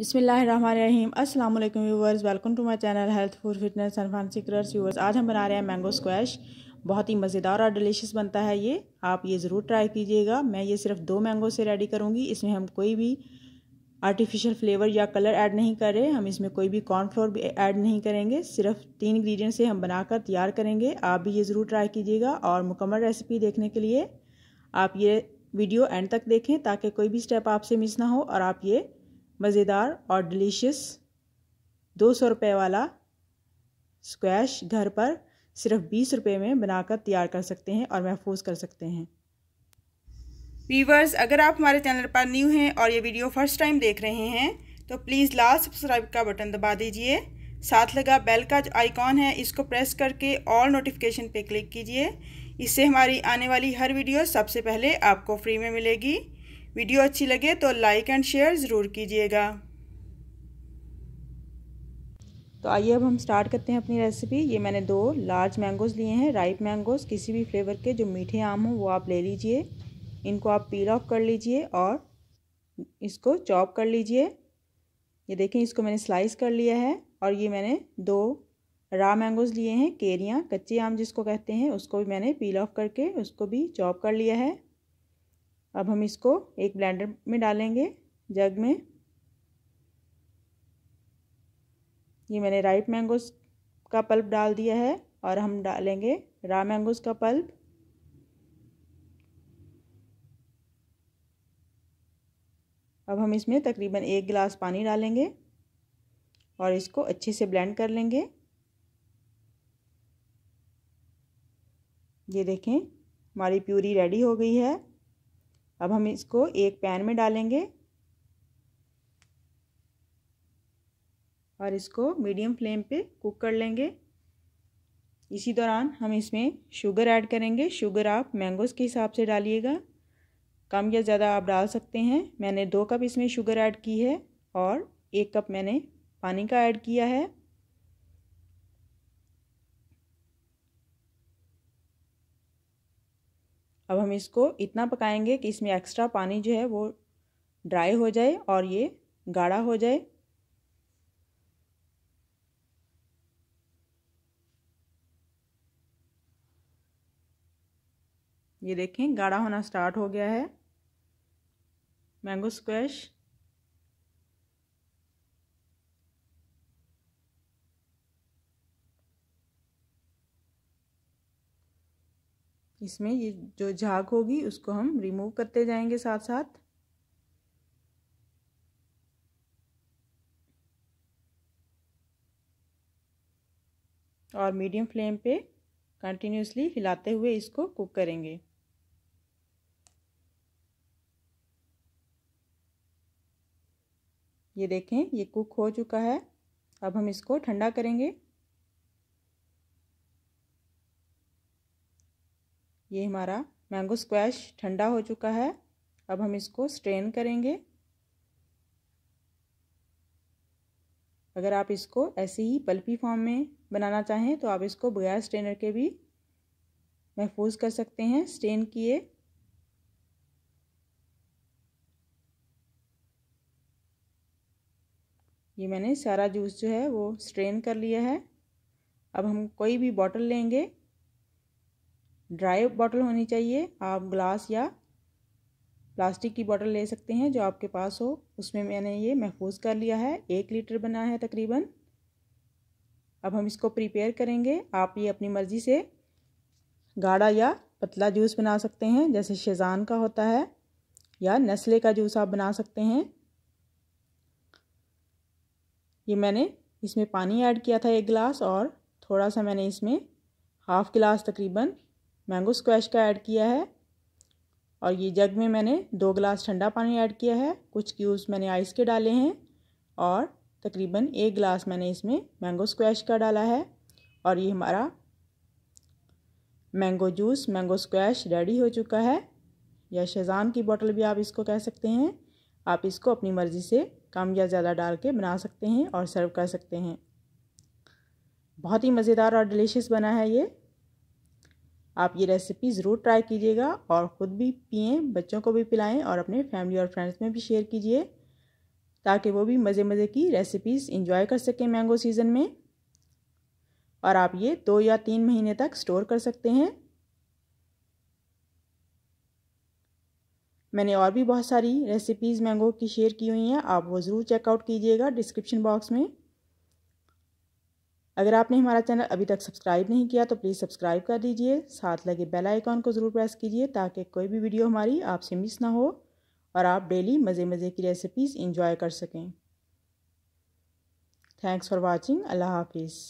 बिसमीम अस्सलाम वालेकुम viewers welcome to my channel health for fitness and fun secrets viewers आज हम बना रहे हैं मैंगो स्क्वैश बहुत ही मज़ेदार और डिलीशियस बनता है ये आप ये ज़रूर ट्राई कीजिएगा मैं ये सिर्फ दो मैंगो से रेडी करूँगी इसमें हम कोई भी आर्टिफिशियल फ्लेवर या कलर ऐड नहीं कर रहे हम इसमें कोई भी कॉर्नफ्लोर भी ऐड नहीं करेंगे सिर्फ तीन इंग्रेडिएंट से हम बनाकर तैयार करेंगे आप भी ये ज़रूर ट्राई कीजिएगा और मुकम्मल रेसिपी देखने के लिए आप ये वीडियो एंड तक देखें ताकि कोई भी स्टेप आपसे मिस ना हो और आप ये मज़ेदार और डिलीशियस दो सौ रुपये वाला स्क्वैश घर पर सिर्फ बीस रुपये में बनाकर तैयार कर सकते हैं और महफूज कर सकते हैं वीवर्स अगर आप हमारे चैनल पर न्यू हैं और ये वीडियो फर्स्ट टाइम देख रहे हैं तो प्लीज़ लास्ट सब्सक्राइब का बटन दबा दीजिए साथ लगा बेल का जो आइकॉन है इसको प्रेस करके ऑल नोटिफिकेशन पे क्लिक कीजिए इससे हमारी आने वाली हर वीडियो सबसे पहले आपको फ्री में मिलेगी वीडियो अच्छी लगे तो लाइक एंड शेयर ज़रूर कीजिएगा तो आइए अब हम स्टार्ट करते हैं अपनी रेसिपी ये मैंने दो लार्ज मैंगोज़ लिए हैं राइप मैंगोज़ किसी भी फ्लेवर के जो मीठे आम हों वो आप ले लीजिए इनको आप पील ऑफ कर लीजिए और इसको चॉप कर लीजिए ये देखें इसको मैंने स्लाइस कर लिया है और ये मैंने दो रा मैंगोज़ लिए हैं केरियाँ कच्चे आम जिसको कहते हैं उसको भी मैंने पील ऑफ करके उसको भी चॉप कर लिया है अब हम इसको एक ब्लेंडर में डालेंगे जग में ये मैंने राइप मैंगोस का पल्प डाल दिया है और हम डालेंगे रा मैंगोस का पल्प अब हम इसमें तकरीबन एक गिलास पानी डालेंगे और इसको अच्छे से ब्लेंड कर लेंगे ये देखें हमारी प्यूरी रेडी हो गई है अब हम इसको एक पैन में डालेंगे और इसको मीडियम फ्लेम पे कुक कर लेंगे इसी दौरान हम इसमें शुगर ऐड करेंगे शुगर आप मैंगोज़ के हिसाब से डालिएगा कम या ज़्यादा आप डाल सकते हैं मैंने दो कप इसमें शुगर ऐड की है और एक कप मैंने पानी का ऐड किया है अब हम इसको इतना पकाएंगे कि इसमें एक्स्ट्रा पानी जो है वो ड्राई हो जाए और ये गाढ़ा हो जाए ये देखें गाढ़ा होना स्टार्ट हो गया है मैंगो स्क्वैश इसमें ये जो झाग होगी उसको हम रिमूव करते जाएंगे साथ साथ और मीडियम फ्लेम पे कंटिन्यूसली हिलाते हुए इसको कुक करेंगे ये देखें ये कुक हो चुका है अब हम इसको ठंडा करेंगे ये हमारा मैंगो स्क्वैश ठंडा हो चुका है अब हम इसको स्ट्रेन करेंगे अगर आप इसको ऐसे ही पल्पी फॉर्म में बनाना चाहें तो आप इसको बगैर स्ट्रेनर के भी महफूज कर सकते हैं स्ट्रेन किए ये मैंने सारा जूस जो है वो स्ट्रेन कर लिया है अब हम कोई भी बॉटल लेंगे ड्राई बॉटल होनी चाहिए आप ग्लास या प्लास्टिक की बॉटल ले सकते हैं जो आपके पास हो उसमें मैंने ये महफूज कर लिया है एक लीटर बना है तकरीबन अब हम इसको प्रिपेयर करेंगे आप ये अपनी मर्ज़ी से गाढ़ा या पतला जूस बना सकते हैं जैसे शेज़ान का होता है या नस्ले का जूस आप बना सकते हैं ये मैंने इसमें पानी ऐड किया था एक गिलास और थोड़ा सा मैंने इसमें हाफ़ गिलास तकरीबन मैंगो स्क्वैश का ऐड किया है और ये जग में मैंने दो गिलास ठंडा पानी ऐड किया है कुछ क्यूब्स मैंने आइस के डाले हैं और तकरीबन एक गिलास मैंने इसमें मैंगो स्क्वैश का डाला है और ये हमारा mango juice mango squash ready हो चुका है या शेज़ान की बोतल भी आप इसको कह सकते हैं आप इसको अपनी मर्ज़ी से कम या ज़्यादा डाल के बना सकते हैं और सर्व कर सकते हैं बहुत ही मज़ेदार और डिलीशियस बना है ये आप ये रेसिपी ज़रूर ट्राई कीजिएगा और ख़ुद भी पिएँ बच्चों को भी पिलाएं और अपने फैमिली और फ्रेंड्स में भी शेयर कीजिए ताकि वो भी मज़े मज़े की रेसिपीज़ इंजॉय कर सकें मैंगो सीज़न में और आप ये दो या तीन महीने तक स्टोर कर सकते हैं मैंने और भी बहुत सारी रेसिपीज़ मैंगो की शेयर की हुई हैं आप वो ज़रूर चेकआउट कीजिएगा डिस्क्रिप्शन बॉक्स में अगर आपने हमारा चैनल अभी तक सब्सक्राइब नहीं किया तो प्लीज़ सब्सक्राइब कर दीजिए साथ लगे बेल आइकॉन को ज़रूर प्रेस कीजिए ताकि कोई भी वीडियो हमारी आपसे मिस ना हो और आप डेली मज़े मज़े की रेसिपीज़ इंजॉय कर सकें थैंक्स फॉर वॉचिंग अल्लाह हाफिज़